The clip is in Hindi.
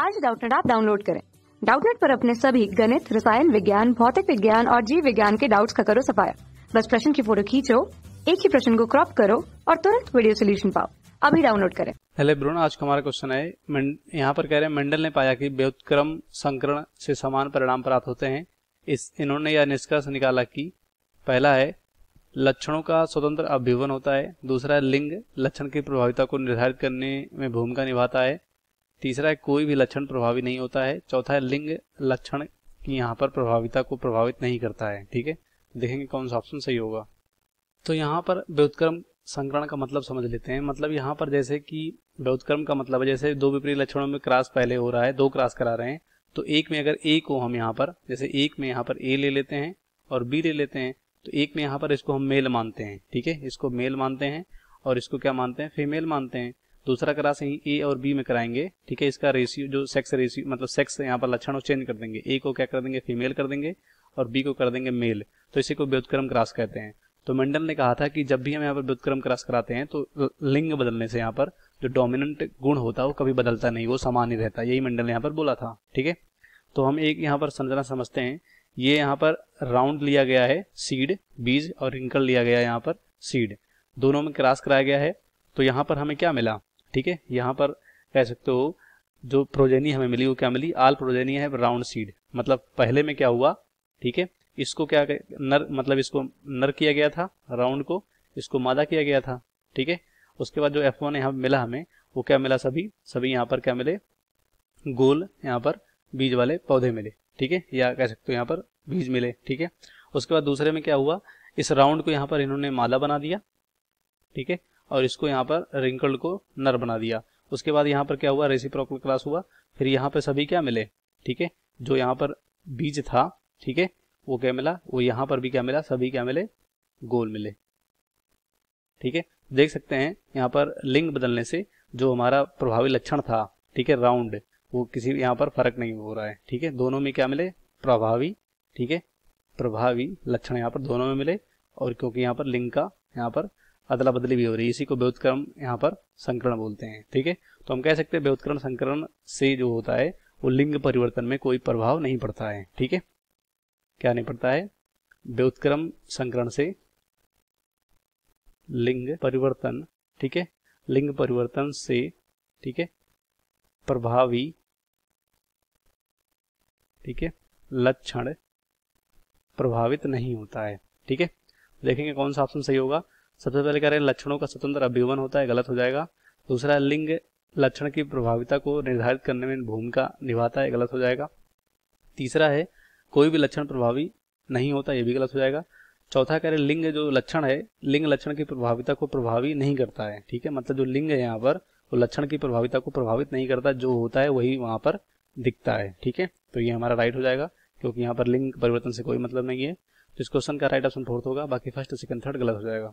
आज डाउटनेट आप डाउनलोड करें डाउटनेट पर अपने सभी गणित रसायन विज्ञान भौतिक विज्ञान और जीव विज्ञान के डाउट्स का करो सफाया बस प्रश्न की फोटो खींचो एक ही प्रश्न को क्रॉप करो और तुरंत वीडियो सोल्यूशन पाओ अभी डाउनलोड करें हेलो ब्रोन आज हमारा क्वेश्चन है यहाँ पर कह रहे हैं मंडल ने पाया कि व्युत्क्रम संकरण से समान परिणाम प्राप्त होते हैं इस इन्होंने यह निष्कर्ष निकाला कि पहला है लक्षणों का स्वतंत्र अभिवन होता है दूसरा है लिंग लक्षण की प्रभाविता को निर्धारित करने में भूमिका निभाता है तीसरा है कोई भी लक्षण प्रभावी नहीं होता है चौथा है लिंग लक्षण की यहाँ पर प्रभाविता को प्रभावित नहीं करता है ठीक है देखेंगे कौन सा ऑप्शन सही होगा तो यहाँ पर व्युतक्रम संकरण का मतलब समझ लेते हैं मतलब यहाँ पर जैसे कि व्युतक्रम का मतलब है जैसे दो विपरीत लक्षणों में क्रास पहले हो रहा है दो क्रास करा रहे हैं तो एक में अगर ए को हम यहाँ पर जैसे एक में यहाँ पर ए ले लेते हैं और बी ले लेते हैं तो एक में यहाँ पर इसको हम मेल मानते हैं ठीक है इसको मेल मानते हैं और इसको क्या मानते हैं फीमेल मानते हैं दूसरा क्रास यहीं ए और बी में कराएंगे ठीक है इसका रेशियो जो सेक्स रेशियो मतलब सेक्स यहाँ पर लक्षण चेंज कर देंगे ए को क्या कर देंगे फीमेल कर देंगे और बी को कर देंगे मेल तो इसी को व्युतक्रम क्रास कहते हैं तो मंडल ने कहा था कि जब भी हम यहाँ पर व्युतक्रम क्रास कराते हैं तो लिंग बदलने से यहाँ पर जो डोमिनेंट गुण होता है वो कभी बदलता नहीं वो समान ही रहता यही मंडल ने यहाँ पर बोला था ठीक है तो हम एक यहाँ पर संरचना समझते हैं ये यहाँ पर राउंड लिया गया है सीड बीज और रिंकल लिया गया है यहाँ पर सीड दोनों में क्रास कराया गया है तो यहाँ पर हमें क्या मिला ठीक है यहाँ पर कह सकते हो जो प्रोजेनी हमें मिली वो क्या मिली आल प्रोजेनी है राउंड सीड मतलब पहले में क्या हुआ ठीक है इसको क्या नर मतलब इसको नर किया गया था राउंड को इसको मादा किया गया था ठीक है उसके बाद जो एफ वन यहाँ मिला हमें वो क्या मिला सभी सभी यहाँ पर क्या मिले गोल यहाँ पर बीज वाले पौधे मिले ठीक है या कह सकते हो यहाँ पर बीज मिले ठीक है उसके बाद दूसरे में क्या हुआ इस राउंड को यहाँ पर इन्होंने मादा बना दिया ठीक है और इसको यहाँ पर रिंकल्ड को नर बना दिया उसके बाद यहाँ पर क्या हुआ रेसिप्रोकल क्लास हुआ फिर यहाँ पर सभी क्या मिले ठीक है जो यहाँ पर बीज था ठीक है वो क्या मिला वो यहाँ पर भी क्या मिला सभी क्या मिले गोल मिले ठीक है देख सकते हैं यहाँ पर लिंग बदलने से जो हमारा प्रभावी लक्षण था ठीक है राउंड वो किसी यहाँ पर फर्क नहीं हो रहा है ठीक है दोनों में क्या मिले प्रभावी ठीक है प्रभावी लक्षण यहाँ पर दोनों में मिले और क्योंकि यहाँ पर लिंग का यहाँ पर अदला बदली भी हो रही है इसी को व्युत्क्रम यहाँ पर संकरण बोलते हैं ठीक है तो हम कह सकते हैं व्युत्क्रम संकरण से जो होता है वो लिंग परिवर्तन में कोई प्रभाव नहीं पड़ता है ठीक है क्या नहीं पड़ता है व्युत्क्रम संकरण से लिंग परिवर्तन ठीक है लिंग परिवर्तन से ठीक है प्रभावी ठीक है लक्षण प्रभावित नहीं होता है ठीक है देखेंगे कौन सा ऑप्शन सही होगा सबसे पहले कह रहे हैं लक्षणों का स्वतंत्र अभिवन होता है गलत हो जाएगा दूसरा लिंग लक्षण की प्रभाविता को निर्धारित करने में भूमिका निभाता है गलत हो जाएगा तीसरा है कोई भी लक्षण प्रभावी नहीं होता यह भी गलत हो जाएगा चौथा कह रहे लिंग जो लक्षण है लिंग लक्षण की प्रभाविता को प्रभावी नहीं करता है ठीक है मतलब जो लिंग है यहाँ पर वो लक्षण की प्रभाविता को प्रभावित नहीं करता जो होता है वही वहां पर दिखता है ठीक है तो ये हमारा राइट हो जाएगा क्योंकि यहाँ पर लिंग परिवर्तन से कोई मतलब नहीं है तो इस क्वेश्चन का राइट ऑप्शन फोर्थ होगा बाकी फर्स्ट सेकंड थर्ड गलत हो जाएगा